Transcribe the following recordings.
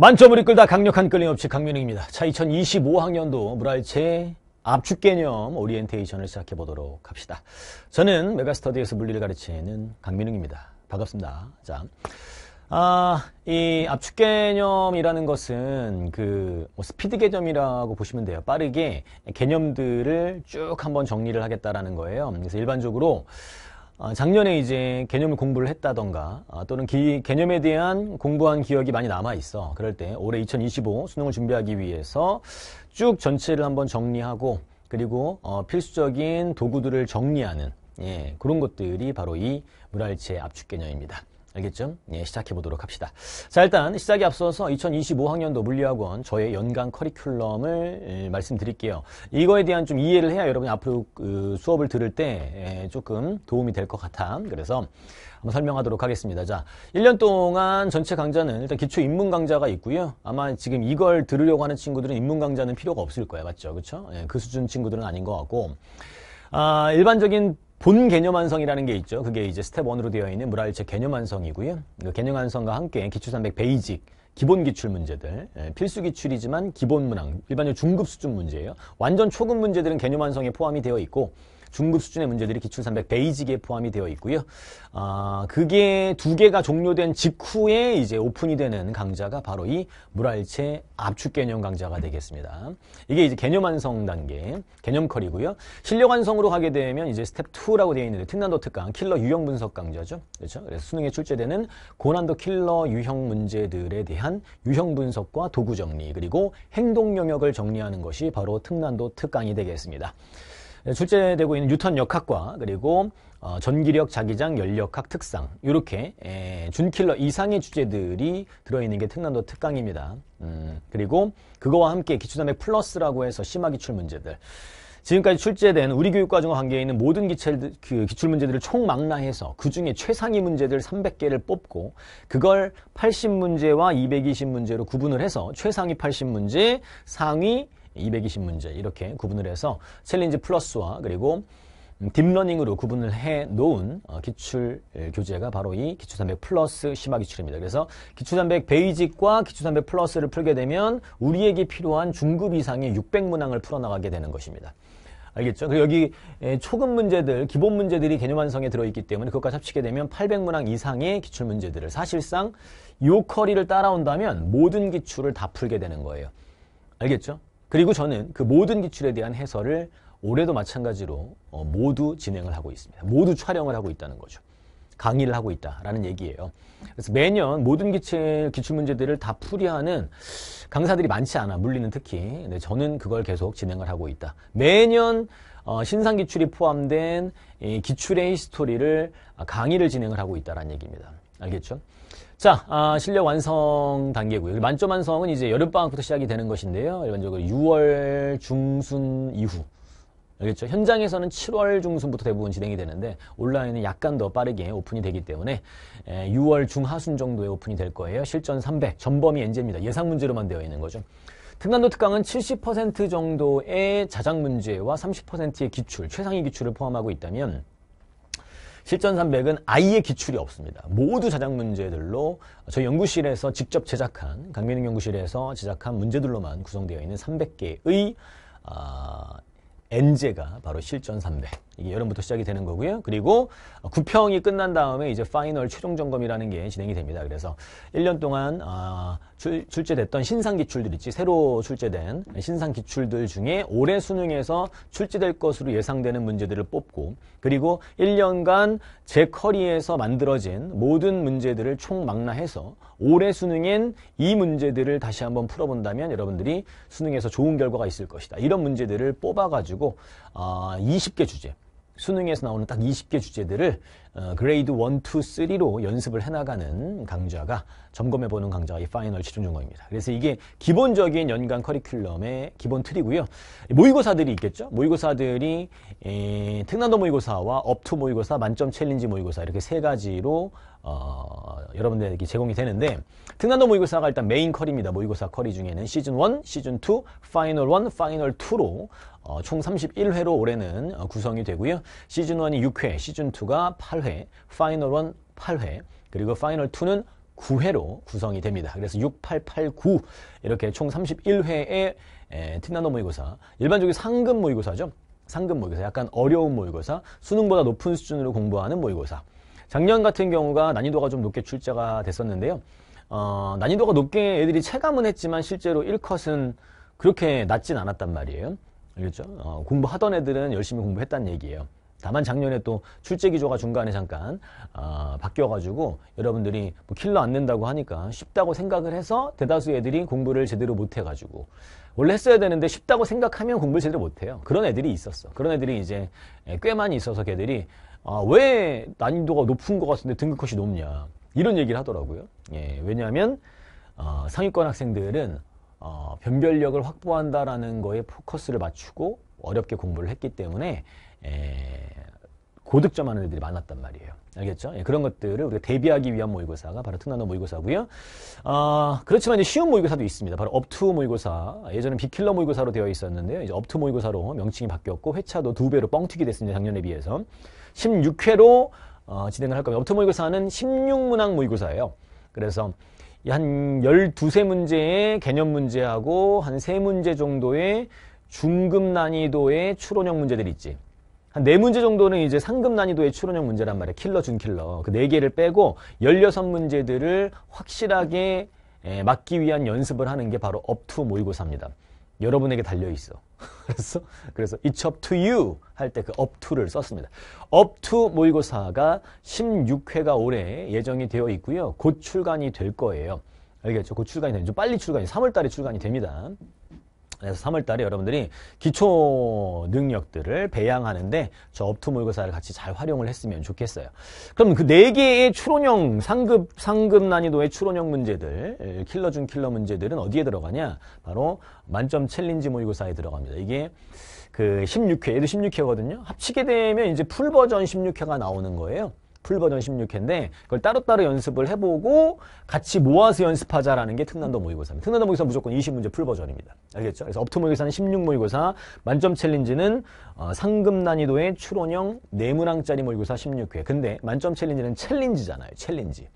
만점을 이끌다 강력한 끌림없이 강민웅입니다. 자, 2025학년도 무랄체 압축 개념 오리엔테이션을 시작해 보도록 합시다. 저는 메가스터디에서 물리를 가르치는 강민웅입니다. 반갑습니다. 자, 아, 이 압축 개념이라는 것은 그 뭐 스피드 개념이라고 보시면 돼요. 빠르게 개념들을 쭉 한번 정리를 하겠다라는 거예요. 그래서 일반적으로 어, 작년에 이제 개념을 공부를 했다던가 어, 또는 기, 개념에 대한 공부한 기억이 많이 남아 있어. 그럴 때 올해 2025 수능을 준비하기 위해서 쭉 전체를 한번 정리하고 그리고 어, 필수적인 도구들을 정리하는 예, 그런 것들이 바로 이문화일체 압축 개념입니다. 알겠죠? 예, 시작해 보도록 합시다. 자, 일단 시작에 앞서서 2025학년도 물리학원 저의 연간 커리큘럼을 에, 예, 말씀드릴게요. 이거에 대한 좀 이해를 해야 여러분이 앞으로 그 수업을 들을 때 에, 예, 조금 도움이 될 것 같아. 그래서 한번 설명하도록 하겠습니다. 자, 1년 동안 전체 강좌는 일단 기초 인문 강좌가 있고요. 아마 지금 이걸 들으려고 하는 친구들은 인문 강좌는 필요가 없을 거예요. 맞죠? 그렇죠? 예, 그 수준 친구들은 아닌 것 같고 아, 일반적인 본 개념 완성이라는 게 있죠. 그게 이제 스텝 1으로 되어 있는 물화일체 개념 완성이고요. 그 개념 완성과 함께 기출 300 베이직 기본 기출 문제들, 예, 필수 기출이지만 기본 문항, 일반적 중급 수준 문제예요. 완전 초급 문제들은 개념 완성에 포함이 되어 있고 중급 수준의 문제들이 기출 300 베이직에 포함이 되어 있고요. 아, 그게 두 개가 종료된 직후에 이제 오픈이 되는 강좌가 바로 이 물알체 압축 개념 강좌가 되겠습니다. 이게 이제 개념 완성 단계, 개념 컬이고요. 실력 완성으로 가게 되면 이제 스텝 2라고 되어 있는데 특난도 특강, 킬러 유형 분석 강좌죠. 그렇죠? 그래서 수능에 출제되는 고난도 킬러 유형 문제들에 대한 유형 분석과 도구 정리, 그리고 행동 영역을 정리하는 것이 바로 특난도 특강이 되겠습니다. 예, 출제되고 있는 뉴턴 역학과 그리고 어, 전기력, 자기장, 열역학, 특상 이렇게 에, 예, 준킬러 이상의 주제들이 들어있는 게 특난도 특강입니다. 음, 그리고 그거와 함께 기초단의 플러스라고 해서 심화기출 문제들 지금까지 출제된 우리 교육과정과 관계에 있는 모든 기출, 그 기출 문제들을 총망라해서 그 중에 최상위 문제들 300개를 뽑고 그걸 80문제와 220문제로 구분을 해서 최상위 80문제, 상위 220문제 이렇게 구분을 해서 챌린지 플러스와 그리고 음, 딥러닝으로 구분을 해 놓은 어, 기출 예, 교재가 바로 이기초3 0 0 플러스 심화 기출입니다. 그래서 기초3 0 0 베이직과 기초3 0 0 플러스를 풀게 되면 우리에게 필요한 중급 이상의 600문항을 풀어나가게 되는 것입니다. 알겠죠? 그리고 여기 예, 초급 문제들, 기본 문제들이 개념 완성에 들어있기 때문에 그것과 합치게 되면 800문항 이상의 기출 문제들을 사실상 요 커리를 따라온다면 모든 기출을 다 풀게 되는 거예요. 알겠죠? 그리고 저는 그 모든 기출에 대한 해설을 올해도 마찬가지로 어, 모두 진행을 하고 있습니다. 모두 촬영을 하고 있다는 거죠. 강의를 하고 있다라는 얘기예요. 그래서 매년 모든 기출, 기출 문제들을 다 풀이하는 강사들이 많지 않아. 물리는 특히. 근데 네, 저는 그걸 계속 진행을 하고 있다. 매년 어, 신상 기출이 포함된 기출의 히스토리를 아, 강의를 진행을 하고 있다라는 얘기입니다. 알겠죠? 자, 아, 실력 완성 단계고요. 만점 완성은 이제 여름방학부터 시작이 되는 것인데요. 일반적으로 6월 중순 이후. 알겠죠? 현장에서는 7월 중순부터 대부분 진행이 되는데 온라인은 약간 더 빠르게 오픈이 되기 때문에 6월 예, 중하순 정도에 오픈이 될 거예요. 실전 300, 전범위 엔제입니다. 예상 문제로만 되어 있는 거죠. 특난도 특강은 70% 정도의 자작 문제와 30%의 기출, 최상위 기출을 포함하고 있다면 실전 300은 아예 기출이 없습니다. 모두 자작 문제들로 저희 연구실에서 직접 제작한 강민영 연구실에서 제작한 문제들로만 구성되어 있는 300개의 어, 아, 엔제가 바로 실전 3배 이게 여름부터 시작이 되는 거고요. 그리고 9평이 끝난 다음에 이제 파이널 최종 점검이라는 게 진행이 됩니다. 그래서 1년 동안 아, 출, 제됐던 신상 기출들 있지 새로 출제된 신상 기출들 중에 올해 수능에서 출제될 것으로 예상되는 문제들을 뽑고 그리고 1년간 제 커리에서 만들어진 모든 문제들을 총망라해서 올해 수능엔 이 문제들을 다시 한번 풀어본다면 여러분들이 수능에서 좋은 결과가 있을 것이다. 이런 문제들을 뽑아가지고 아, 20개 주제, 수능에서 나오는 딱 20개 주제들을 어, 그레이드 1, 2, 3로 연습을 해나가는 강좌가 점검해보는 강좌가 이 파이널 실용중거입니다. 그래서 이게 기본적인 연간 커리큘럼의 기본 틀이고요. 모의고사들이 있겠죠. 모의고사들이 에, 특난도 모의고사와 업투 모의고사, 만점 챌린지 모의고사 이렇게 세 가지로 어, 여러분들에게 제공이 되는데 특난도 모의고사가 일단 메인 커리입니다. 모의고사 커리 중에는 시즌 1, 시즌 2, 파이널 1, 파이널 2로 어, 총 31회로 올해는 어, 구성이 되고요. 시즌 1이 6회, 시즌 2가 8회, 파이널 1 8회, 그리고 파이널 2는 9회로 구성이 됩니다. 그래서 6, 8, 8, 9 이렇게 총 31회의 특난단도 모의고사 일반적인 상급 모의고사죠. 상급 모의고사 약간 어려운 모의고사 수능보다 높은 수준으로 공부하는 모의고사 작년 같은 경우가 난이도가 좀 높게 출제가 됐었는데요. 어, 난이도가 높게 애들이 체감은 했지만 실제로 1컷은 그렇게 낮진 않았단 말이에요. 알겠죠? 어, 공부하던 애들은 열심히 공부했단 얘기예요. 다만 작년에 또 출제 기조가 중간에 잠깐 어, 바뀌어가지고 여러분들이 뭐 킬러 안 낸다고 하니까 쉽다고 생각을 해서 대다수 애들이 공부를 제대로 못해가지고 원래 했어야 되는데 쉽다고 생각하면 공부를 제대로 못해요. 그런 애들이 있었어. 그런 애들이 이제 꽤 많이 있어서 걔들이 아, 왜 난이도가 높은 것 같은데 등급컷이 높냐 이런 얘기를 하더라고요 예, 왜냐하면 어, 상위권 학생들은 어, 변별력을 확보한다라는 거에 포커스를 맞추고 어렵게 공부를 했기 때문에 에, 예, 고득점하는 애들이 많았단 말이에요 알겠죠? 예, 그런 것들을 우리가 대비하기 위한 모의고사가 바로 특난도 모의고사고요 어, 그렇지만 이제 쉬운 모의고사도 있습니다 바로 업투 모의고사 예전엔 비킬러 모의고사로 되어 있었는데요 이제 업투 모의고사로 명칭이 바뀌었고 회차도 두 배로 뻥튀기 됐습니다 작년에 비해서 16회로 어, 진행을 할 겁니다. 업토모의고사는 16문항 모의고사예요. 그래서 한 12세 문제의 개념 문제하고 한 3문제 정도의 중급 난이도의 추론형 문제들이 있지. 한 4문제 정도는 이제 상급 난이도의 추론형 문제란 말이야. 킬러, 준킬러. 그 4개를 빼고 16문제들을 확실하게 에, 예, 막기 위한 연습을 하는 게 바로 업투 모의고사입니다. 여러분에게 달려 있어. 그래서 그래서 it's up to you 할 때 그 up to를 썼습니다. up to 모의고사가 16회가 올해 예정이 되어 있고요. 곧 출간이 될 거예요. 알겠죠? 곧 출간이 되죠. 빨리 출간이 3월 달에 출간이 됩니다. 그래서 3월달에 여러분들이 기초 능력들을 배양하는데 저 업투 모의고사를 같이 잘 활용을 했으면 좋겠어요. 그럼 그 4개의 추론형 상급 상급 난이도의 추론형 문제들 킬러 중 킬러 문제들은 어디에 들어가냐? 바로 만점 챌린지 모의고사에 들어갑니다. 이게 그 16회, 얘도 16회거든요. 합치게 되면 이제 풀버전 16회가 나오는 거예요. 풀버전 16회인데 그걸 따로따로 연습을 해보고 같이 모아서 연습하자라는 게 특난도 모의고사입니다. 특난도 모의고사 무조건 20문제 풀버전입니다. 알겠죠? 그래서 업트 모의고사는 16 모의고사, 만점 챌린지는 어, 상금 난이도의 추론형 4문항짜리 모의고사 16회. 근데 만점 챌린지는 챌린지잖아요. 챌린지.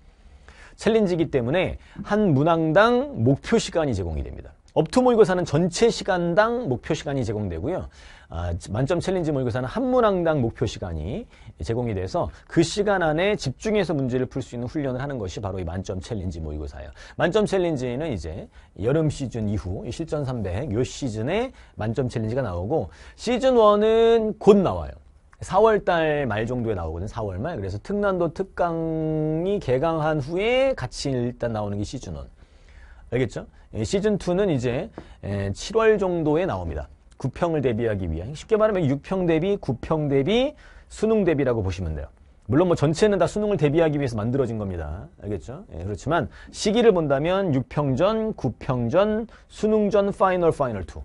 챌린지이기 때문에 한 문항당 목표 시간이 제공이 됩니다. 업투 모의고사는 전체 시간당 목표 시간이 제공되고요. 아, 만점 챌린지 모의고사는 한 문항당 목표 시간이 제공이 돼서 그 시간 안에 집중해서 문제를 풀 수 있는 훈련을 하는 것이 바로 이 만점 챌린지 모의고사예요. 만점 챌린지는 이제 여름 시즌 이후 실전 300요 시즌에 만점 챌린지가 나오고 시즌 1은 곧 나와요. 4월 달 말 정도에 나오거든, 요 4월 말. 그래서 특난도 특강이 개강한 후에 같이 일단 나오는 게 시즌 1. 알겠죠? 예, 시즌 2는 이제 7월 예, 정도에 나옵니다. 9평을 대비하기 위한 쉽게 말하면 6평 대비, 9평 대비 수능 대비라고 보시면 돼요. 물론 뭐 전체는 다 수능을 대비하기 위해서 만들어진 겁니다. 알겠죠? 예, 그렇지만 시기를 본다면 6평전, 9평전, 수능전, 파이널, 파이널 2.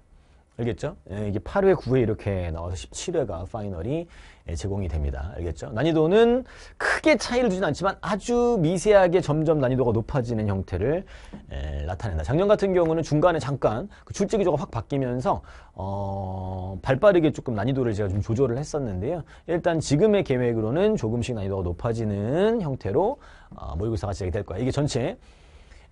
알겠죠? 예, 이게 8회, 9회 이렇게 나와서 17회가 파이널이 예, 제공이 됩니다. 알겠죠? 난이도는 크게 차이를 주진 않지만 아주 미세하게 점점 난이도가 높아지는 형태를 에, 예, 나타낸다. 작년 같은 경우는 중간에 잠깐 그 출제 기조가 확 바뀌면서 어, 발빠르게 조금 난이도를 제가 좀 조절을 했었는데요. 일단 지금의 계획으로는 조금씩 난이도가 높아지는 형태로 어, 모의고사가 시작이 될거예요 이게 전체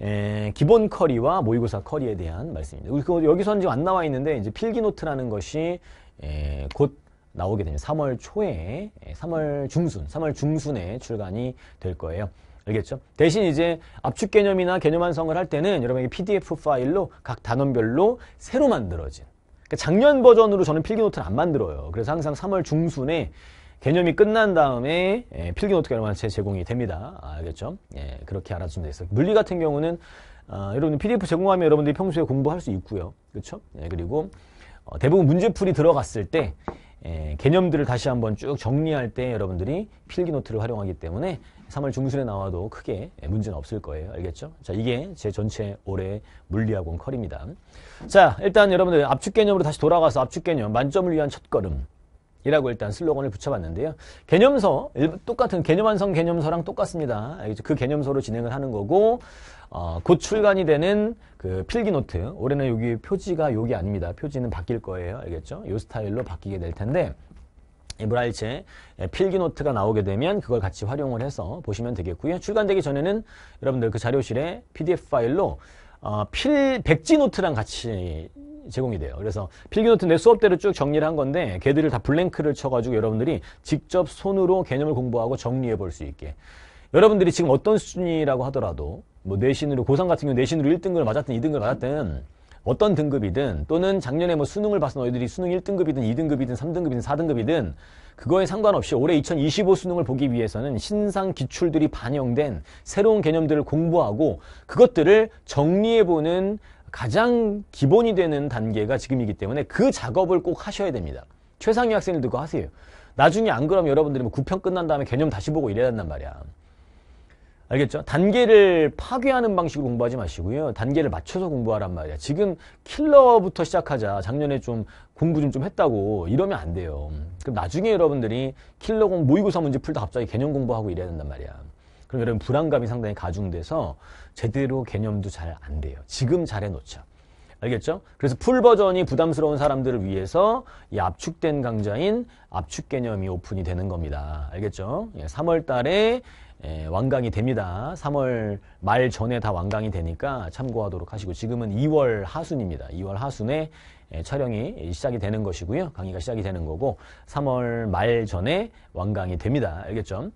에, 예, 기본 커리와 모의고사 커리에 대한 말씀입니다. 여기서 지금 안 나와 있는데 이제 필기 노트라는 것이 에, 곧 나오게 되는 3월 초에 3월 예, 중순, 3월 중순에 출간이 될 거예요. 알겠죠? 대신 이제 압축 개념이나 개념 완성을 할 때는 여러분이 PDF 파일로 각 단원별로 새로 만들어진 그러니까 작년 버전으로 저는 필기노트를 안 만들어요. 그래서 항상 3월 중순에 개념이 끝난 다음에 예, 필기노트 개념한테 제공이 됩니다. 아, 알겠죠? 예, 그렇게 알아주면 되겠어요. 물리 같은 경우는 아, 여러분 PDF 제공하면 여러분들이 평소에 공부할 수 있고요. 그렇죠? 예, 그리고 어, 대부분 문제풀이 들어갔을 때 예, 개념들을 다시 한번 쭉 정리할 때 여러분들이 필기노트를 활용하기 때문에 3월 중순에 나와도 크게 예, 문제는 없을 거예요. 알겠죠? 자, 이게 제 전체 올해 물리학원 컬입니다. 자, 일단 여러분들 압축 개념으로 다시 돌아가서 압축 개념, 만점을 위한 첫걸음. 이라고 일단 슬로건을 붙여봤는데요. 개념서, 똑같은 개념완성 개념서랑 똑같습니다. 그 개념서로 진행을 하는 거고 어, 곧 출간이 되는 그 필기노트 올해는 여기 표지가 여기 아닙니다. 표지는 바뀔 거예요. 알겠죠? 요 스타일로 바뀌게 될 텐데 에브라일체 필기노트가 나오게 되면 그걸 같이 활용을 해서 보시면 되겠고요. 출간되기 전에는 여러분들 그 자료실에 PDF 파일로 어, 필 백지노트랑 같이 제공이 돼요. 그래서 필기노트 내 수업대로 쭉 정리를 한 건데 걔들을 다 블랭크를 쳐가지고 여러분들이 직접 손으로 개념을 공부하고 정리해 볼 수 있게 여러분들이 지금 어떤 수준이라고 하더라도 뭐 내신으로 고3 같은 경우 내신으로 1등급을 맞았든 2등급을 맞았든 어떤 등급이든 또는 작년에 뭐 수능을 봤은 너희들이 수능 1등급이든 2등급이든 3등급이든 4등급이든 그거에 상관없이 올해 2025 수능을 보기 위해서는 신상 기출들이 반영된 새로운 개념들을 공부하고 그것들을 정리해보는 가장 기본이 되는 단계가 지금이기 때문에 그 작업을 꼭 하셔야 됩니다. 최상위 학생들도 그거 하세요. 나중에 안 그러면 여러분들이 뭐 9편 끝난 다음에 개념 다시 보고 이래야 된단 말이야. 알겠죠? 단계를 파괴하는 방식으로 공부하지 마시고요. 단계를 맞춰서 공부하란 말이야. 지금 킬러부터 시작하자. 작년에 좀 공부 좀, 좀 했다고 이러면 안 돼요. 그럼 나중에 여러분들이 킬러 공 모의고사 문제 풀다 갑자기 개념 공부하고 이래야 된단 말이야. 그럼 여러분 불안감이 상당히 가중돼서 제대로 개념도 잘 안 돼요. 지금 잘 해놓자. 알겠죠? 그래서 풀 버전이 부담스러운 사람들을 위해서 이 압축된 강좌인 압축 개념이 오픈이 되는 겁니다. 알겠죠? 3월 예, 달에 에, 예, 완강이 됩니다. 3월 말 전에 다 완강이 되니까 참고하도록 하시고 지금은 2월 하순입니다. 2월 하순에 에, 예, 촬영이 시작이 되는 것이고요. 강의가 시작이 되는 거고 3월 말 전에 완강이 됩니다. 알겠죠?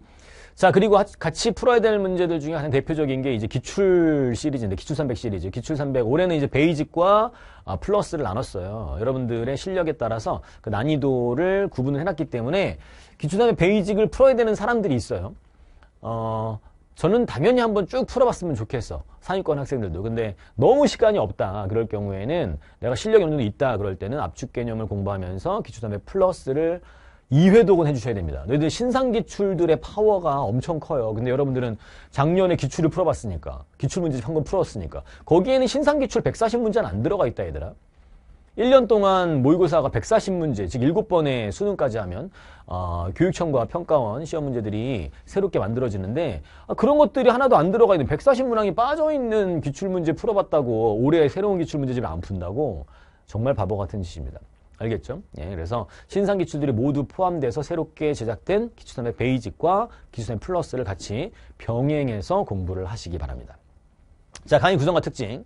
자 그리고 하, 같이 풀어야 될 문제들 중에 가장 대표적인 게 이제 기출 시리즈인데 기출 300 시리즈 기출 300 올해는 이제 베이직과 아, 플러스를 나눴어요 여러분들의 실력에 따라서 그 난이도를 구분을 해놨기 때문에 기출 300 베이직을 풀어야 되는 사람들이 있어요 어, 저는 당연히 한번 쭉 풀어봤으면 좋겠어. 상위권 학생들도. 근데 너무 시간이 없다. 그럴 경우에는 내가 실력이 어느 정도 있다. 그럴 때는 압축 개념을 공부하면서 기초담배 플러스를 2회 독은 해주셔야 됩니다. 너희들 신상기출들의 파워가 엄청 커요. 근데 여러분들은 작년에 기출을 풀어봤으니까. 기출문제집 한번 풀었으니까. 거기에는 신상기출 140문제는 안 들어가 있다, 얘들아. 1년 동안 모의고사가 140문제, 즉 7번의 수능까지 하면 어, 교육청과 평가원 시험 문제들이 새롭게 만들어지는데 아, 그런 것들이 하나도 안 들어가 있는 140문항이 빠져있는 기출문제 풀어봤다고 올해 새로운 기출문제집을 안 푼다고 정말 바보 같은 짓입니다. 알겠죠? 예, 그래서 신상 기출들이 모두 포함돼서 새롭게 제작된 기출선의 베이직과 기출선 플러스를 같이 병행해서 공부를 하시기 바랍니다. 자, 강의 구성과 특징.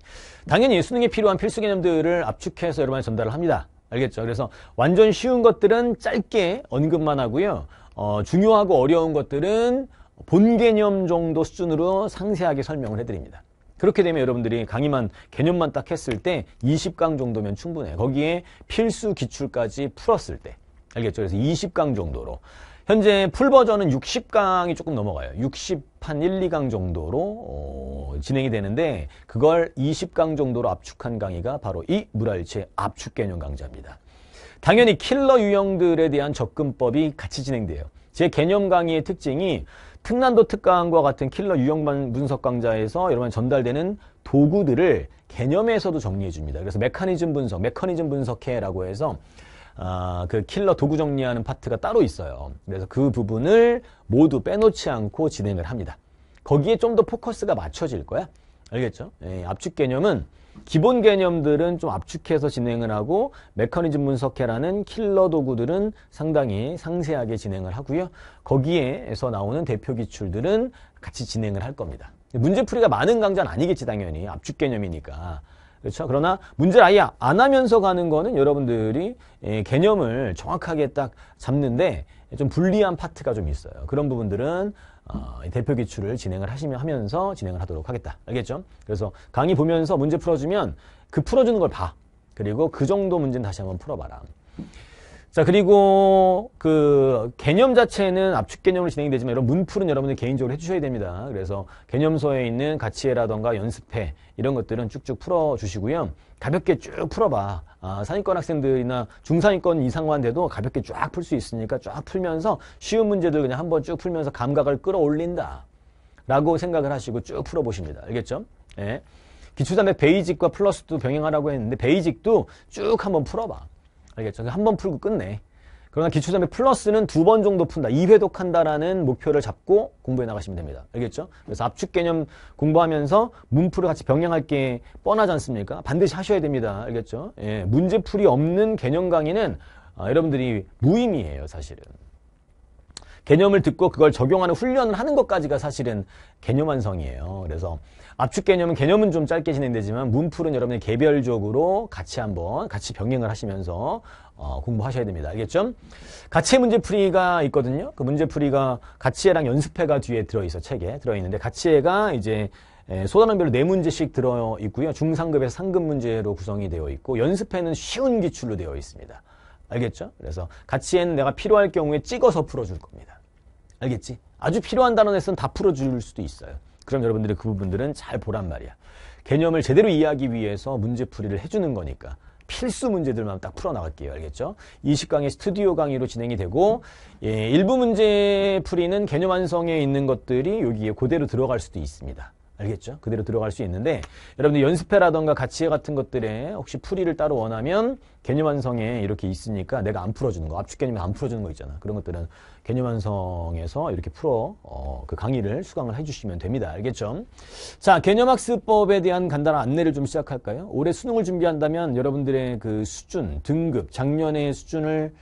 당연히 수능에 필요한 필수 개념들을 압축해서 여러분에 게 전달을 합니다. 알겠죠? 그래서 완전 쉬운 것들은 짧게 언급만 하고요. 어, 중요하고 어려운 것들은 본 개념 정도 수준으로 상세하게 설명을 해드립니다. 그렇게 되면 여러분들이 강의만 개념만 딱 했을 때 20강 정도면 충분해 거기에 필수 기출까지 풀었을 때 알겠죠? 그래서 20강 정도로 현재 풀 버전은 60강이 조금 넘어가요. 60한 1, 2강 정도로 어, 진행이 되는데 그걸 20강 정도로 압축한 강의가 바로 이 물알체 압축 개념 강좌입니다. 당연히 킬러 유형들에 대한 접근법이 같이 진행돼요. 제 개념 강의의 특징이 특난도 특강과 같은 킬러 유형 만 분석 강좌에서 여러분 전달되는 도구들을 개념에서도 정리해 줍니다. 그래서 메커니즘 분석, 메커니즘 분석해라고 해서 아, 그 킬러 도구 정리하는 파트가 따로 있어요. 그래서 그 부분을 모두 빼놓지 않고 진행을 합니다. 거기에 좀 더 포커스가 맞춰질 거야. 알겠죠? 예, 압축 개념은 기본 개념들은 좀 압축해서 진행을 하고 메커니즘 분석해라는 킬러 도구들은 상당히 상세하게 진행을 하고요. 거기에서 나오는 대표 기출들은 같이 진행을 할 겁니다. 문제풀이가 많은 강좌는 아니겠지 당연히 압축 개념이니까. 그렇죠? 그러나 문제를 아예 안 하면서 가는 거는 여러분들이 예, 개념을 정확하게 딱 잡는데 좀 불리한 파트가 좀 있어요. 그런 부분들은 어, 대표 기출을 진행을 하시면 하면서 진행을 하도록 하겠다. 알겠죠? 그래서 강의 보면서 문제 풀어주면 그 풀어주는 걸 봐. 그리고 그 정도 문제는 다시 한번 풀어봐라. 자, 그리고 그 개념 자체는 압축 개념으로 진행되지만 이런 문풀은 여러분들 개인적으로 해주셔야 됩니다. 그래서 개념서에 있는 가치해라던가 연습해 이런 것들은 쭉쭉 풀어주시고요. 가볍게 쭉 풀어봐. 아, 상위권 학생들이나 중상위권 이상만 돼도 가볍게 쫙 풀 수 있으니까 쫙 풀면서 쉬운 문제들 그냥 한번 쭉 풀면서 감각을 끌어올린다. 라고 생각을 하시고 쭉 풀어보십니다. 알겠죠? 예. 기초담배 베이직과 플러스도 병행하라고 했는데 베이직도 쭉 한번 풀어봐. 알겠죠? 한 번 풀고 끝내. 그러나 기초점의 플러스는 두 번 정도 푼다. 2회독 한다라는 목표를 잡고 공부해 나가시면 됩니다. 알겠죠? 그래서 압축 개념 공부하면서 문풀을 같이 병행할 게 뻔하지 않습니까? 반드시 하셔야 됩니다. 알겠죠? 예, 문제풀이 없는 개념 강의는 아, 여러분들이 무의미해요, 사실은. 개념을 듣고 그걸 적용하는 훈련을 하는 것까지가 사실은 개념 완성이에요. 그래서 압축 개념은 개념은 좀 짧게 진행되지만 문풀은 여러분이 개별적으로 같이 한번 같이 병행을 하시면서 어, 공부하셔야 됩니다. 알겠죠? 가치 문제풀이가 있거든요. 그 문제풀이가 가치랑 연습해가 뒤에 들어있어 책에 들어있는데 가치가 이제 예, 소단원별로 네문제씩 들어 있고요. 중상급에서 상급 문제로 구성이 되어 있고 연습회는 쉬운 기출로 되어 있습니다. 알겠죠? 그래서 가치에는 내가 필요할 경우에 찍어서 풀어줄 겁니다. 알겠지? 아주 필요한 단원에서는 다 풀어줄 수도 있어요. 그럼 여러분들이 그 부분들은 잘 보란 말이야. 개념을 제대로 이해하기 위해서 문제풀이를 해주는 거니까 필수 문제들만 딱 풀어나갈게요. 알겠죠? 20강의 스튜디오 강의로 진행이 되고 예, 일부 문제 풀이는 개념 완성에 있는 것들이 여기에 그대로 들어갈 수도 있습니다. 알겠죠? 그대로 들어갈 수 있는데 여러분들 연습해라던가 가치에 같은 것들에 혹시 풀이를 따로 원하면 개념 완성에 이렇게 있으니까 내가 안 풀어주는 거 압축 개념이 안 풀어주는 거 있잖아 그런 것들은 개념 완성에서 이렇게 풀어 어, 그 강의를 수강을 해주시면 됩니다 알겠죠? 자 개념학습법에 대한 간단한 안내를 좀 시작할까요? 올해 수능을 준비한다면 여러분들의 그 수준, 등급, 작년의 수준을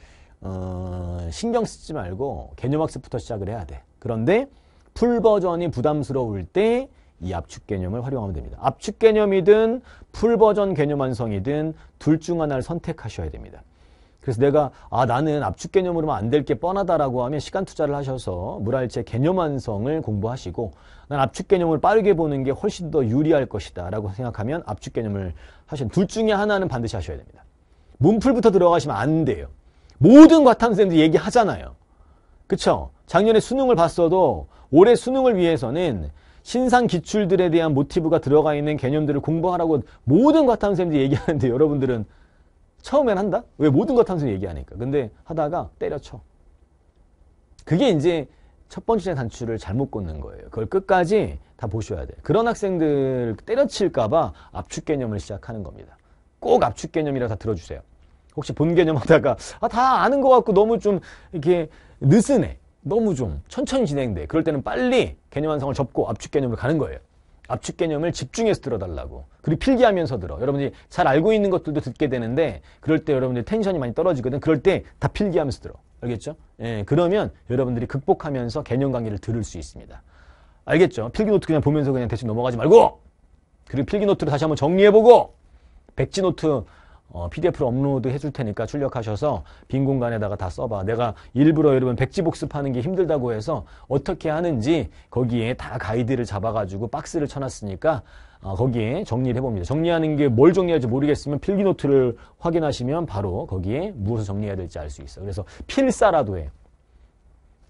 어, 신경 쓰지 말고 개념학습부터 시작을 해야 돼 그런데 풀 버전이 부담스러울 때이 압축 개념을 활용하면 됩니다. 압축 개념이든 풀버전 개념 완성이든 둘 중 하나를 선택하셔야 됩니다. 그래서 내가 아 나는 압축 개념으로만 안 될 게 뻔하다라고 하면 시간 투자를 하셔서 물알체 개념 완성을 공부하시고 난 압축 개념을 빠르게 보는 게 훨씬 더 유리할 것이다 라고 생각하면 압축 개념을 하시둘 중에 하나는 반드시 하셔야 됩니다. 문풀부터 들어가시면 안 돼요. 모든 과탐생들이 얘기하잖아요. 그쵸? 작년에 수능을 봤어도 올해 수능을 위해서는 신상 기출들에 대한 모티브가 들어가 있는 개념들을 공부하라고 모든 과탐 선생님들이 얘기하는데 여러분들은 처음엔 한다? 왜 모든 과탐 선생님 얘기하니까. 근데 하다가 때려쳐. 그게 이제 첫 번째 단추를 잘못 꽂는 거예요. 그걸 끝까지 다 보셔야 돼요. 그런 학생들 때려칠까봐 압축 개념을 시작하는 겁니다. 꼭 압축 개념이라 다 들어주세요. 혹시 본 개념 하다가 아, 다 아는 것 같고 너무 좀 이렇게 느슨해. 너무 좀 천천히 진행돼. 그럴 때는 빨리 개념 완성을 접고 압축 개념을 가는 거예요. 압축 개념을 집중해서 들어달라고. 그리고 필기하면서 들어. 여러분이잘 알고 있는 것들도 듣게 되는데 그럴 때 여러분들 텐션이 많이 떨어지거든. 그럴 때 다 필기하면서 들어. 알겠죠? 예, 그러면 여러분들이 극복하면서 개념 강의를 들을 수 있습니다. 알겠죠? 필기 노트 그냥 보면서 그냥 대충 넘어가지 말고 그리고 필기 노트를 다시 한번 정리해보고 백지 노트 어, p d f 를 업로드 해줄 테니까 출력하셔서 빈 공간에다가 다 써봐. 내가 일부러 여러분 백지 복습하는 게 힘들다고 해서 어떻게 하는지 거기에 다 가이드를 잡아가지고 박스를 쳐놨으니까 어, 거기에 정리를 해봅니다. 정리하는 게 뭘 정리할지 모르겠으면 필기노트를 확인하시면 바로 거기에 무엇을 정리해야 될지 알 수 있어. 그래서 필사라도 해.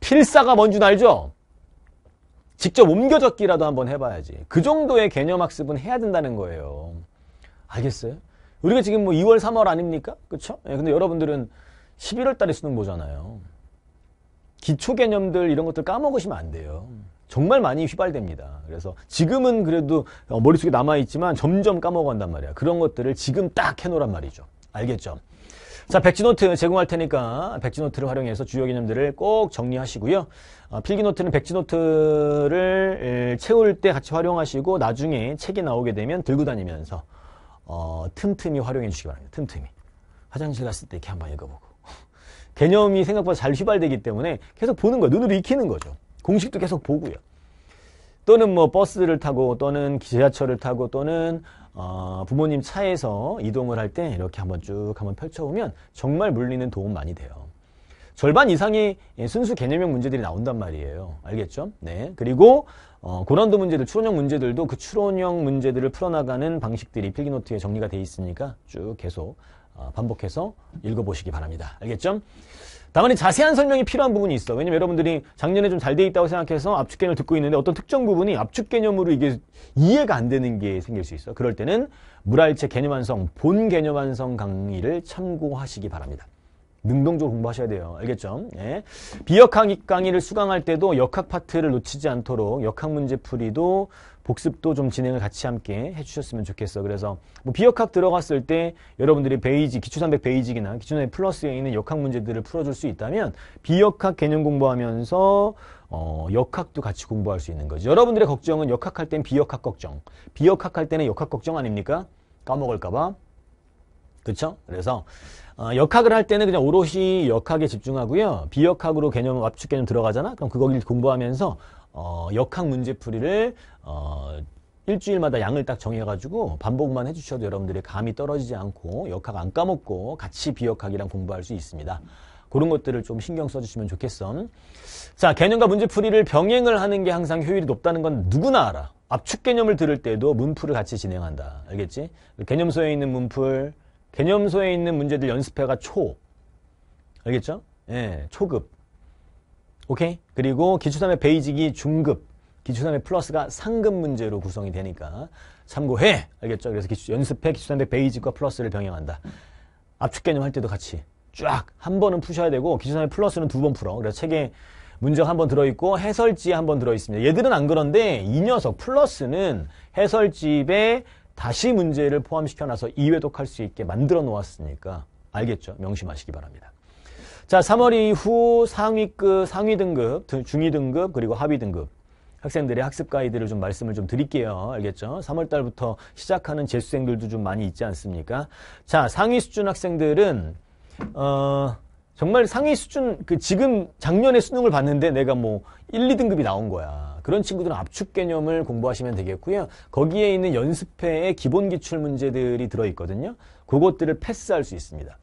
필사가 뭔줄 알죠? 직접 옮겨 적기라도 한번 해봐야지. 그 정도의 개념 학습은 해야 된다는 거예요. 알겠어요? 우리가 지금 뭐 2월, 3월 아닙니까? 그렇죠? 예, 근데 여러분들은 11월 달에 수능 보잖아요. 기초 개념들 이런 것들 까먹으시면 안 돼요. 정말 많이 휘발됩니다. 그래서 지금은 그래도 어, 머릿속에 남아있지만 점점 까먹어간단 말이야. 그런 것들을 지금 딱 해놓으란 말이죠. 알겠죠? 자, 백지노트 제공할 테니까 백지노트를 활용해서 주요 개념들을 꼭 정리하시고요. 어, 필기노트는 백지노트를 채울 때 같이 활용하시고 나중에 책이 나오게 되면 들고 다니면서 어, 틈틈이 활용해 주시기 바랍니다. 틈틈이. 화장실 갔을 때 이렇게 한번 읽어보고. 개념이 생각보다 잘 휘발되기 때문에 계속 보는 거예요. 눈으로 익히는 거죠. 공식도 계속 보고요. 또는 뭐 버스를 타고 또는 지하철을 타고 또는 어, 부모님 차에서 이동을 할 때 이렇게 한번 쭉 한번 펼쳐오면 정말 물리는 도움 많이 돼요. 절반 이상의 순수 개념형 문제들이 나온단 말이에요. 알겠죠? 네. 그리고 어, 고난도 문제들, 추론형 문제들도 그 추론형 문제들을 풀어나가는 방식들이 필기노트에 정리가 돼 있으니까 쭉 계속 어, 반복해서 읽어보시기 바랍니다. 알겠죠? 다만 자세한 설명이 필요한 부분이 있어. 왜냐면 여러분들이 작년에 좀 잘 돼 있다고 생각해서 압축 개념을 듣고 있는데 어떤 특정 부분이 압축 개념으로 이게 이해가 안 되는 게 생길 수 있어. 그럴 때는 물알체 개념 완성, 본 개념 완성 강의를 참고하시기 바랍니다. 능동적으로 공부하셔야 돼요. 알겠죠? 예. 비역학 강의를 수강할 때도 역학 파트를 놓치지 않도록 역학 문제 풀이도 복습도 좀 진행을 같이 함께 해주셨으면 좋겠어. 그래서 뭐 비역학 들어갔을 때 여러분들이 베이지 기초300 베이직이나 기초300 플러스에 있는 역학 문제들을 풀어줄 수 있다면 비역학 개념 공부하면서 어, 역학도 같이 공부할 수 있는 거죠. 여러분들의 걱정은 역학할 땐 비역학 걱정, 비역학할 때는 역학 걱정 아닙니까? 까먹을까봐. 그렇죠? 그래서 어, 역학을 할 때는 그냥 오롯이 역학에 집중하고요. 비역학으로 개념 압축 개념 들어가잖아. 그럼 그거 공부하면서 어, 역학 문제풀이를 어, 일주일마다 양을 딱 정해가지고 반복만 해주셔도 여러분들의 감이 떨어지지 않고 역학 안 까먹고 같이 비역학이랑 공부할 수 있습니다. 그런 것들을 좀 신경 써주시면 좋겠어. 자, 개념과 문제풀이를 병행을 하는 게 항상 효율이 높다는 건 누구나 알아. 압축 개념을 들을 때도 문풀을 같이 진행한다. 알겠지? 개념서에 있는 문풀, 개념소에 있는 문제들 연습해가 초. 알겠죠? 예, 초급. 오케이? 그리고 기초3의 베이직이 중급, 기초3의 플러스가 상급 문제로 구성이 되니까 참고해! 알겠죠? 그래서 기출, 연습해 기초3의 베이직과 플러스를 병행한다. 압축 개념 할 때도 같이 쫙 한 번은 푸셔야 되고 기초3의 플러스는 두 번 풀어. 그래서 책에 문제가 한 번 들어있고 해설지에 한 번 들어있습니다. 얘들은 안 그런데 이 녀석 플러스는 해설집에 다시 문제를 포함시켜놔서 이외독할 수 있게 만들어 놓았으니까 알겠죠? 명심하시기 바랍니다. 자, 3월 이후 상위급, 상위 등급, 중위 등급, 그리고 하위 등급 학생들의 학습 가이드를 좀 말씀을 좀 드릴게요. 알겠죠? 3월 달부터 시작하는 재수생들도 좀 많이 있지 않습니까? 자, 상위 수준 학생들은 어, 정말 상위 수준 그 지금 작년에 수능을 봤는데 내가 뭐 1, 2등급이 나온 거야. 그런 친구들은 압축 개념을 공부하시면 되겠고요. 거기에 있는 연습회의 기본 기출 문제들이 들어있거든요. 그것들을 패스할 수 있습니다.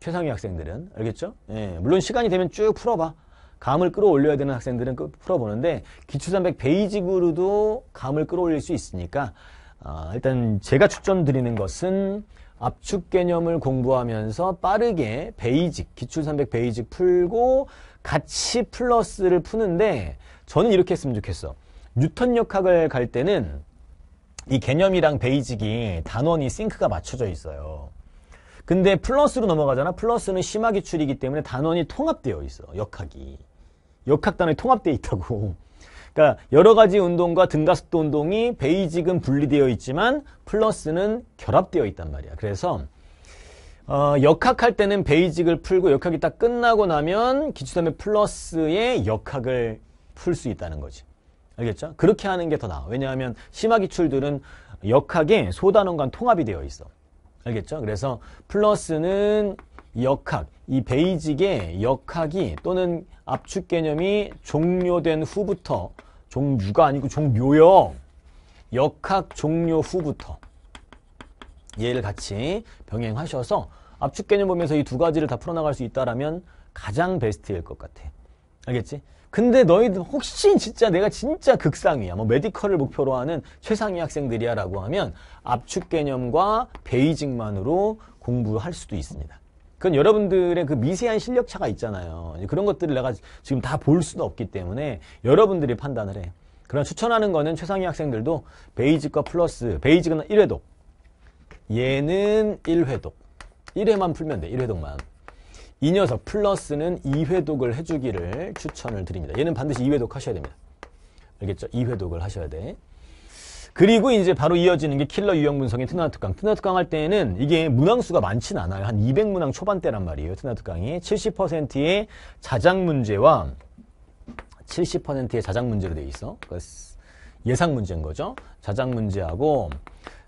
최상위 학생들은 알겠죠? 예, 물론 시간이 되면 쭉 풀어봐. 감을 끌어올려야 되는 학생들은 풀어보는데 기출 300 베이직으로도 감을 끌어올릴 수 있으니까 아, 일단 제가 추천드리는 것은 압축 개념을 공부하면서 빠르게 베이직, 기출 300 베이직 풀고 같이 플러스를 푸는데 저는 이렇게 했으면 좋겠어. 뉴턴 역학을 갈 때는 이 개념이랑 베이직이 단원이 싱크가 맞춰져 있어요. 근데 플러스로 넘어가잖아. 플러스는 심화기 출이기 때문에 단원이 통합되어 있어. 역학이. 역학단원이 통합되어 있다고. 그러니까 여러 가지 운동과 등가속도 운동이 베이직은 분리되어 있지만 플러스는 결합되어 있단 말이야. 그래서 어, 역학할 때는 베이직을 풀고 역학이 딱 끝나고 나면 기초담의 플러스의 역학을 풀수 있다는 거지. 알겠죠? 그렇게 하는 게 더 나아. 왜냐하면 심화기출들은 역학에 소단원과 통합이 되어 있어. 알겠죠? 그래서 플러스는 역학, 이 베이직의 역학이 또는 압축 개념이 종료된 후부터 종류가 아니고 종묘요. 역학 종료 후부터 얘를 같이 병행하셔서 압축 개념 보면서 이 두 가지를 다 풀어나갈 수 있다라면 가장 베스트일 것 같아. 알겠지? 근데 너희들 혹시 진짜 내가 진짜 극상이야. 뭐 메디컬을 목표로 하는 최상위 학생들이야라고 하면 압축 개념과 베이직만으로 공부할 수도 있습니다. 그건 여러분들의 그 미세한 실력 차가 있잖아요. 그런 것들을 내가 지금 다 볼 수는 없기 때문에 여러분들이 판단을 해요. 그런 추천하는 거는 최상위 학생들도 베이직과 플러스, 베이직은 1회독, 얘는 1회독. 1회만 풀면 돼, 1회독만. 이 녀석 플러스는 2회독을 해주기를 추천을 드립니다. 얘는 반드시 2회독 하셔야 됩니다. 알겠죠? 2회독을 하셔야 돼. 그리고 이제 바로 이어지는 게 킬러 유형 분석인 트나트강트나트강할 때에는 이게 문항수가 많진 않아요. 한 200문항 초반대란 말이에요. 트나트강이 70%의 자작 문제와 70%의 자작 문제로 돼 있어. 그러니 예상 문제인 거죠. 자작 문제하고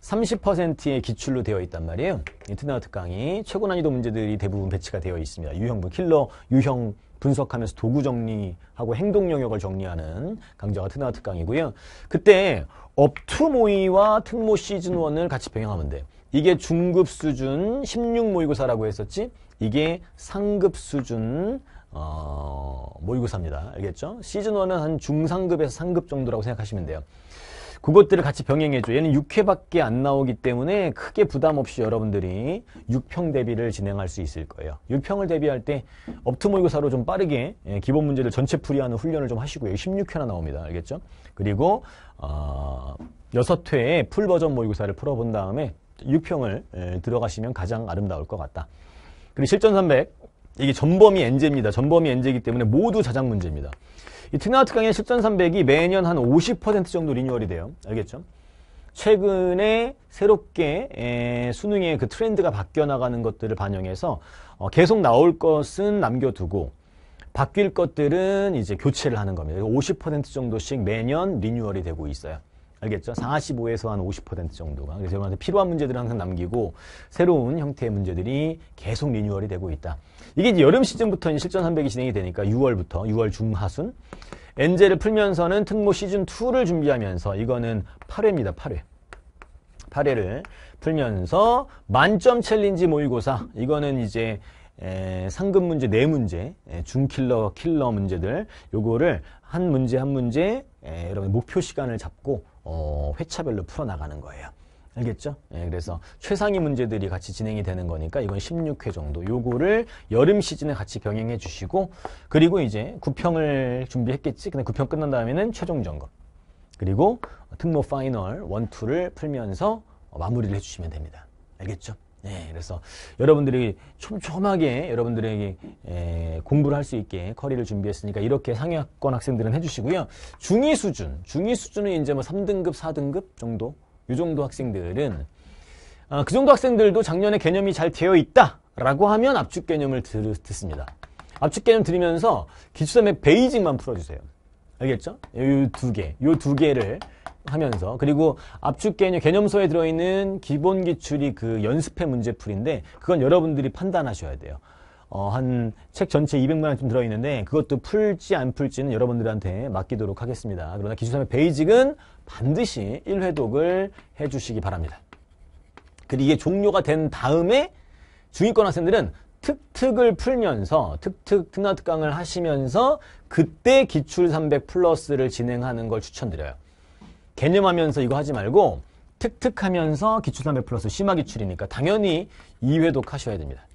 30%의 기출로 되어 있단 말이에요. 인터넷 강이 최고 난이도 문제들이 대부분 배치가 되어 있습니다. 유형분 킬러, 유형 분석하면서 도구 정리하고 행동 영역을 정리하는 강좌가 트나우트 강이고요. 그때 업투 모의와 특모 시즌 1을 같이 병행하면 돼. 이게 중급 수준 16 모의고사라고 했었지. 이게 상급 수준 어, 모의고사입니다. 알겠죠? 시즌 1은 한 중상급에서 상급 정도라고 생각하시면 돼요. 그것들을 같이 병행해줘. 얘는 6회밖에 안 나오기 때문에 크게 부담 없이 여러분들이 6평 대비를 진행할 수 있을 거예요. 6평을 대비할 때 업트모의고사로 좀 빠르게 예, 기본 문제를 전체 풀이하는 훈련을 좀 하시고요. 16회나 나옵니다. 알겠죠? 그리고 어, 6회에 풀버전 모의고사를 풀어본 다음에 6평을 예, 들어가시면 가장 아름다울 것 같다. 그리고 실전 300 이게 전범위 엔제입니다. 전범위 엔제이기 때문에 모두 자작 문제입니다. 이 트나우트 강의 실전 300이 매년 한 50% 정도 리뉴얼이 돼요. 알겠죠? 최근에 새롭게 에, 수능의 그 트렌드가 바뀌어 나가는 것들을 반영해서 어, 계속 나올 것은 남겨두고 바뀔 것들은 이제 교체를 하는 겁니다. 50% 정도씩 매년 리뉴얼이 되고 있어요. 알겠죠? 상하 1 5에서한 50% 정도가. 그래서 여러분한테 필요한 문제들을 항상 남기고 새로운 형태의 문제들이 계속 리뉴얼이 되고 있다. 이게 이제 여름 시즌부터 실전 0 0이 진행이 되니까 6월부터 6월 중하순 엔젤을 풀면서는 특모 시즌 2를 준비하면서 이거는 8회입니다. 8회. 8회를 풀면서 만점 챌린지 모의고사 이거는 이제 에, 상급 문제 네 문제 중킬러 킬러 문제들 요거를 한 문제 한 문제 에, 여러분 목표 시간을 잡고 어, 회차별로 풀어나가는 거예요. 알겠죠? 예, 그래서 최상위 문제들이 같이 진행이 되는 거니까 이건 16회 정도. 요거를 여름 시즌에 같이 병행해 주시고 그리고 이제 구평을 준비했겠지. 근데 구평 끝난 다음에는 최종 점검. 그리고 특목 파이널 1, 2를 풀면서 마무리를 해 주시면 됩니다. 알겠죠? 네, 그래서 여러분들이 촘촘하게 여러분들에게 에, 예, 공부를 할 수 있게 커리를 준비했으니까 이렇게 상위권 학생들은 해주시고요. 중위 수준, 중위 수준은 이제 뭐 3등급, 4등급 정도 이 정도 학생들은 아, 그 정도 학생들도 작년에 개념이 잘 되어 있다라고 하면 압축 개념을 들, 듣습니다. 압축 개념 들으면서 기출점의 베이직만 풀어주세요. 알겠죠? 이 두 개, 이 두 개를 하면서 그리고 압축 개념 개념서에 들어있는 기본 기출이 그 연습해 문제풀인데 그건 여러분들이 판단하셔야 돼요. 어, 한책 전체 200만 원쯤 들어있는데 그것도 풀지 안 풀지는 여러분들한테 맡기도록 하겠습니다. 그러나 기술사의 베이직은 반드시 1회독을 해주시기 바랍니다. 그리고 이게 종료가 된 다음에 중위권 학생들은 특특을 풀면서 특특 특나특강을 하시면서 그때 기출 300 플러스를 진행하는 걸 추천드려요. 개념하면서 이거 하지 말고 특특하면서 기출담배 플러스 심화 기출이니까 당연히 2회독 하셔야 됩니다.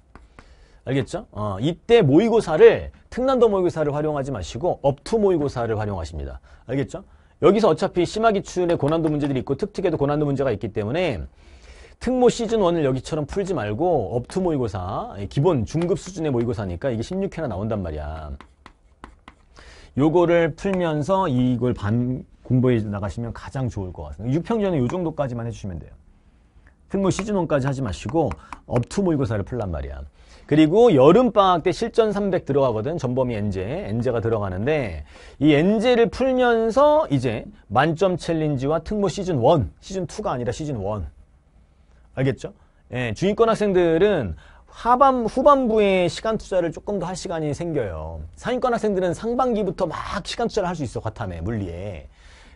알겠죠? 어, 이때 모의고사를 특난도 모의고사를 활용하지 마시고 업투 모의고사를 활용하십니다. 알겠죠? 여기서 어차피 심화 기출에 고난도 문제들이 있고 특특에도 고난도 문제가 있기 때문에 특모 시즌 1을 여기처럼 풀지 말고 업투 모의고사 예, 기본 중급 수준의 모의고사니까 이게 16회나 나온단 말이야. 요거를 풀면서 이걸 반 공부해 나가시면 가장 좋을 것 같습니다. 6평전에이 정도까지만 해주시면 돼요. 특무 시즌1까지 하지 마시고 업투 모의고사를 풀란 말이야. 그리고 여름방학 때 실전 300 들어가거든. 전범위 엔제, 엔제가 들어가는데 이 엔제를 풀면서 이제 만점 챌린지와 특무 시즌 1, 시즌 2가 아니라 시즌 1. 알겠죠? 예, 주인권 학생들은 하반, 후반부에 시간 투자를 조금 더 할 시간이 생겨요. 상위권 학생들은 상반기부터 막 시간 투자를 할 수 있어, 과탐에, 물리에.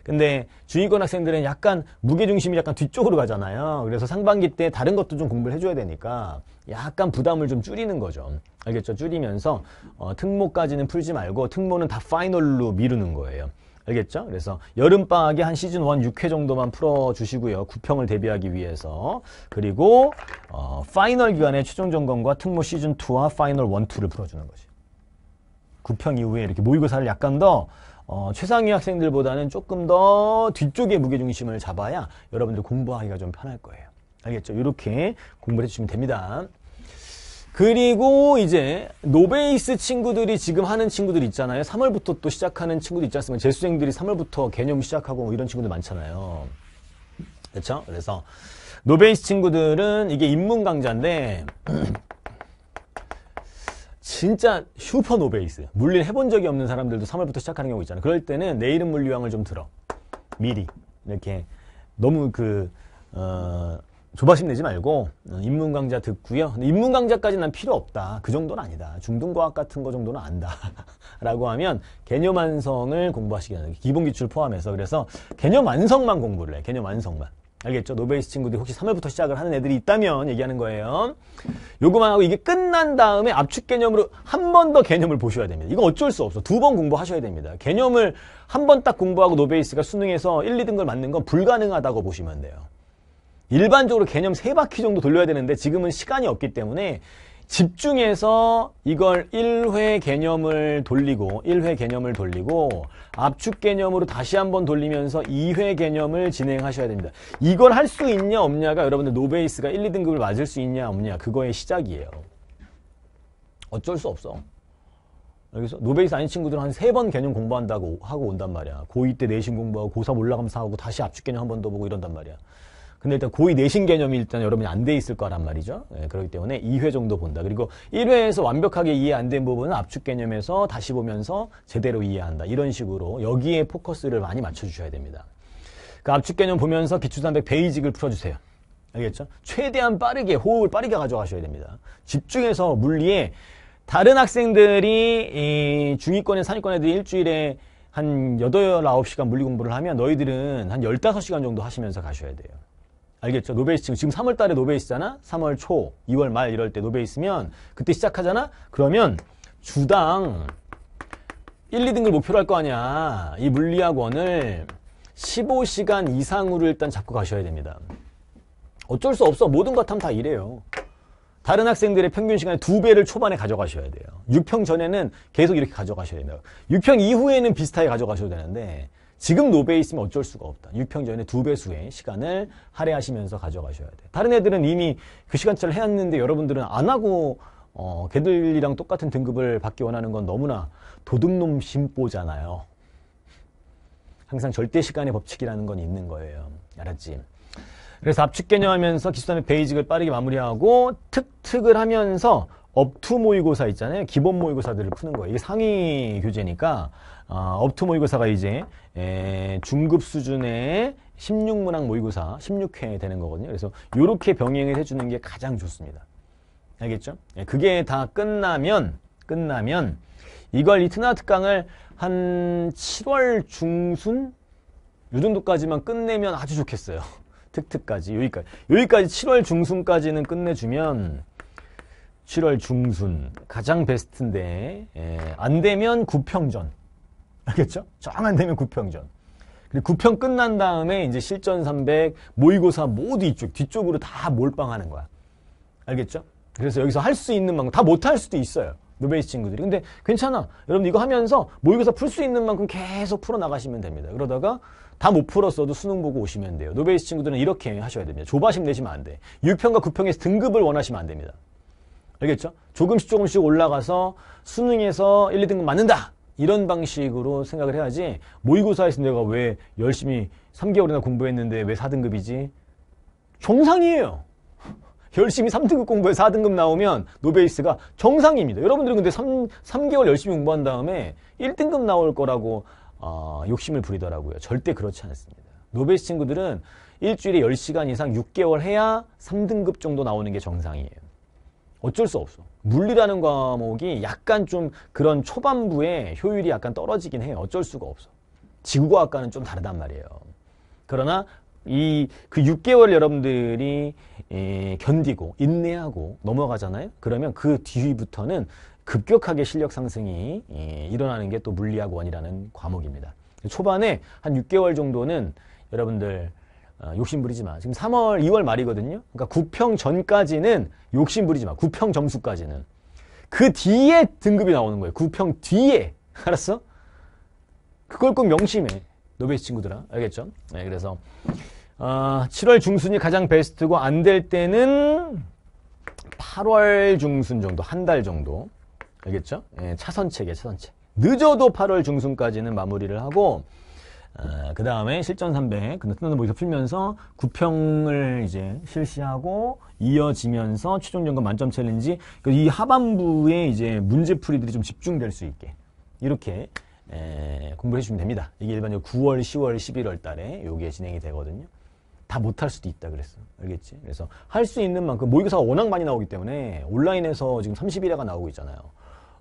근데 주의권 학생들은 약간 무게중심이 약간 뒤쪽으로 가잖아요. 그래서 상반기 때 다른 것도 좀 공부를 해줘야 되니까 약간 부담을 좀 줄이는 거죠. 알겠죠? 줄이면서 어, 특목까지는 풀지 말고 특모는 다 파이널로 미루는 거예요. 알겠죠? 그래서 여름방학에 한 시즌 1 6회 정도만 풀어주시고요. 9평을 대비하기 위해서. 그리고 어, 파이널 기간에 최종 점검과 특모 시즌2와 파이널 1, 2를 풀어주는 거지. 9평 이후에 이렇게 모의고사를 약간 더 어, 최상위 학생들보다는 조금 더 뒤쪽에 무게중심을 잡아야 여러분들 공부하기가 좀 편할 거예요. 알겠죠? 이렇게 공부를 해주시면 됩니다. 그리고 이제 노베이스 친구들이 지금 하는 친구들 있잖아요. 3월부터 또 시작하는 친구들 있지 않습니까? 재수생들이 3월부터 개념 시작하고 뭐 이런 친구들 많잖아요. 그렇죠? 그래서 노베이스 친구들은 이게 인문 강좌인데 진짜 슈퍼 노베이스 물리를 해본 적이 없는 사람들도 3월부터 시작하는 경우 있잖아요 그럴 때는 내 이름 물리왕을 좀 들어 미리 이렇게 너무 그 어, 조바심 내지 말고 인문 어, 강좌 듣고요. 인문 강좌까지 난 필요 없다. 그 정도는 아니다. 중등과학 같은 거 정도는 안다. 라고 하면 개념 완성을 공부하시기 바랍 기본 기출 포함해서 그래서 개념 완성만 공부를 해. 개념 완성만. 알겠죠? 노베이스 친구들이 혹시 3회부터 시작을 하는 애들이 있다면 얘기하는 거예요. 요거만 하고 이게 끝난 다음에 압축 개념으로 한 번 더 개념을 보셔야 됩니다. 이거 어쩔 수 없어. 두 번 공부하셔야 됩니다. 개념을 한 번 딱 공부하고 노베이스가 수능에서 1, 2등급을 맞는 건 불가능하다고 보시면 돼요. 일반적으로 개념 3바퀴 정도 돌려야 되는데 지금은 시간이 없기 때문에 집중해서 이걸 1회 개념을 돌리고 1회 개념을 돌리고 압축 개념으로 다시 한번 돌리면서 2회 개념을 진행하셔야 됩니다. 이걸 할 수 있냐 없냐가 여러분들 노베이스가 1, 2등급을 맞을 수 있냐 없냐 그거의 시작이에요. 어쩔 수 없어. 여기서 노베이스 아닌 친구들은 한세 번 개념 공부한다고 하고 온단 말이야. 고2 때 내신 공부하고 고3 올라가면서 하고 다시 압축 개념 한 번 더 보고 이런단 말이야. 근데 일단 고의 내신 개념이 일단 여러분이 안 돼 있을 거란 말이죠. 네, 그렇기 때문에 2회 정도 본다. 그리고 1회에서 완벽하게 이해 안 된 부분은 압축 개념에서 다시 보면서 제대로 이해한다. 이런 식으로 여기에 포커스를 많이 맞춰주셔야 됩니다. 그 압축 개념 보면서 기초단백 베이직을 풀어주세요. 알겠죠? 최대한 빠르게 호흡을 빠르게 가져가셔야 됩니다. 집중해서 물리에 다른 학생들이 이 중위권에 상위권 애들이 일주일에 한 8, 9 시간 물리 공부를 하면 너희들은 한1 5 시간 정도 하시면서 가셔야 돼요. 알겠죠? 노베이스 지금, 지금 3월 달에 노베이스잖아? 3월 초, 2월 말 이럴 때 노베이스면 그때 시작하잖아? 그러면 주당 1, 2등급 목표로 할 거 아니야. 이 물리학원을 15시간 이상으로 일단 잡고 가셔야 됩니다. 어쩔 수 없어. 모든 것 하면 다 이래요. 다른 학생들의 평균 시간의 두 배를 초반에 가져가셔야 돼요. 6평 전에는 계속 이렇게 가져가셔야 돼요. 6평 이후에는 비슷하게 가져가셔도 되는데 지금 노베에 있으면 어쩔 수가 없다. 유평전의 두 배수의 시간을 할애하시면서 가져가셔야 돼. 다른 애들은 이미 그 시간차를 해왔는데 여러분들은 안 하고 어, 걔들이랑 똑같은 등급을 받기 원하는 건 너무나 도둑놈 심보잖아요. 항상 절대 시간의 법칙이라는 건 있는 거예요. 알았지? 그래서 압축 개념하면서 기술담의 베이직을 빠르게 마무리하고 특특을 하면서 업투 모의고사 있잖아요. 기본 모의고사들을 푸는 거예요. 이게 상위 교재니까 어, 아, 업트 모의고사가 이제 에, 예, 중급 수준의 16문항 모의고사 16회 되는 거거든요. 그래서 이렇게 병행을 해주는 게 가장 좋습니다. 알겠죠? 예, 그게 다 끝나면 끝나면 이걸 이 트나트 강을 한 7월 중순 요 정도까지만 끝내면 아주 좋겠어요. 특특까지 여기까지 여기까지 7월 중순까지는 끝내주면 7월 중순 가장 베스트인데 예, 안 되면 구평전 알겠죠? 정안 되면 구평전. 그리고 구평 끝난 다음에 이제 실전 300, 모의고사 모두 이쪽, 뒤쪽으로 다 몰빵하는 거야. 알겠죠? 그래서 여기서 할 수 있는 만큼 다 못할 수도 있어요. 노베이스 친구들이. 근데 괜찮아. 여러분 이거 하면서 모의고사 풀 수 있는 만큼 계속 풀어나가시면 됩니다. 그러다가 다 못 풀었어도 수능 보고 오시면 돼요. 노베이스 친구들은 이렇게 하셔야 됩니다. 조바심 내시면 안 돼. 6평과 9평에서 등급을 원하시면 안 됩니다. 알겠죠? 조금씩 조금씩 올라가서 수능에서 1, 2등급 맞는다. 이런 방식으로 생각을 해야지 모의고사에서 내가 왜 열심히 3개월이나 공부했는데 왜 4등급이지? 정상이에요. 열심히 3등급 공부에 4등급 나오면 노베이스가 정상입니다. 여러분들은 근데 3, 3개월 열심히 공부한 다음에 1등급 나올 거라고 어, 욕심을 부리더라고요. 절대 그렇지 않습니다. 노베이스 친구들은 일주일에 10시간 이상 6개월 해야 3등급 정도 나오는 게 정상이에요. 어쩔 수 없어. 물리라는 과목이 약간 좀 그런 초반부에 효율이 약간 떨어지긴 해요. 어쩔 수가 없어. 지구과학과는 좀 다르단 말이에요. 그러나 이 그 6개월 여러분들이 예, 견디고 인내하고 넘어가잖아요. 그러면 그 뒤부터는 급격하게 실력 상승이 예, 일어나는 게 또 물리학 원이라는 과목입니다. 초반에 한 6개월 정도는 여러분들 아, 욕심부리지 만 지금 3월, 2월 말이거든요. 그러니까 구평 전까지는 욕심부리지 만 구평 점수까지는. 그 뒤에 등급이 나오는 거예요. 구평 뒤에. 알았어? 그걸 꼭 명심해. 노베이 친구들아. 알겠죠? 네, 그래서 어, 아, 7월 중순이 가장 베스트고 안 될 때는 8월 중순 정도, 한 달 정도. 알겠죠? 예, 차선책이에요, 차선책. 늦어도 8월 중순까지는 마무리를 하고 아, 그 다음에 실전 300, 근데 뜬다는 보기서 풀면서 9평을 이제 실시하고 이어지면서 최종 점검 만점 챌린지 이 하반부에 이제 문제풀이들이 좀 집중될 수 있게 이렇게 에, 공부를 해주시면 됩니다. 이게 일반적으로 9월, 10월, 11월 달에 요게 진행이 되거든요. 다 못할 수도 있다 그랬어. 알겠지? 그래서 할 수 있는 만큼 모의고사가 워낙 많이 나오기 때문에 온라인에서 지금 3 0일회가 나오고 있잖아요.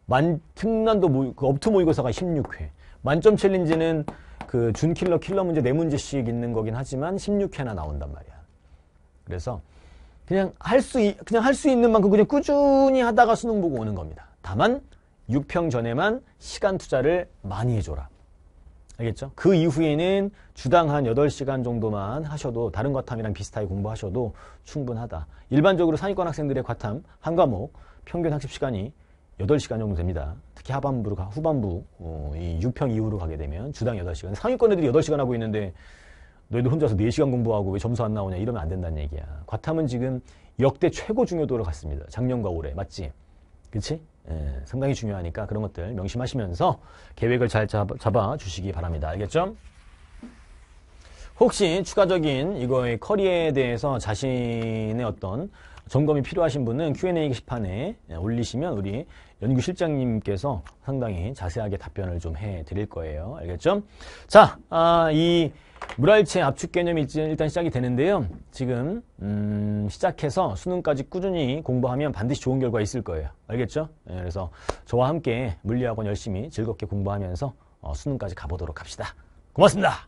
만, 특난도 모의, 그업트 모의고사가 16회. 만점 챌린지는 그 준킬러 킬러 문제 네 문제씩 있는 거긴 하지만 16회나 나온단 말이야. 그래서 그냥 할수 그냥 할 수 있는 만큼 그냥 꾸준히 하다가 수능 보고 오는 겁니다. 다만 6평 전에만 시간 투자를 많이 해줘라. 알겠죠? 그 이후에는 주당 한 8시간 정도만 하셔도 다른 과탐이랑 비슷하게 공부하셔도 충분하다. 일반적으로 상위권 학생들의 과탐 한 과목 평균 학습 시간이 8시간 정도 됩니다. 특히 하반부로 가, 후반부 어, 이 6평 이후로 가게 되면 주당 8시간. 상위권 애들이 8시간 하고 있는데 너희들 혼자서 4시간 공부하고 왜 점수 안 나오냐 이러면 안 된다는 얘기야. 과탐은 지금 역대 최고 중요도로 갔습니다. 작년과 올해 맞지? 그치 예, 상당히 중요하니까 그런 것들 명심하시면서 계획을 잘 잡아 주시기 바랍니다. 알겠죠? 혹시 추가적인 이거의 커리에 대해서 자신의 어떤 점검이 필요하신 분은 Q&A 게시판에 예, 올리시면 우리 연구실장님께서 상당히 자세하게 답변을 좀 해드릴 거예요. 알겠죠? 자, 아, 이 물알체 압축 개념이 일단 시작이 되는데요. 지금 음, 시작해서 수능까지 꾸준히 공부하면 반드시 좋은 결과 있을 거예요. 알겠죠? 네, 그래서 저와 함께 물리학원 열심히 즐겁게 공부하면서 어, 수능까지 가보도록 합시다. 고맙습니다.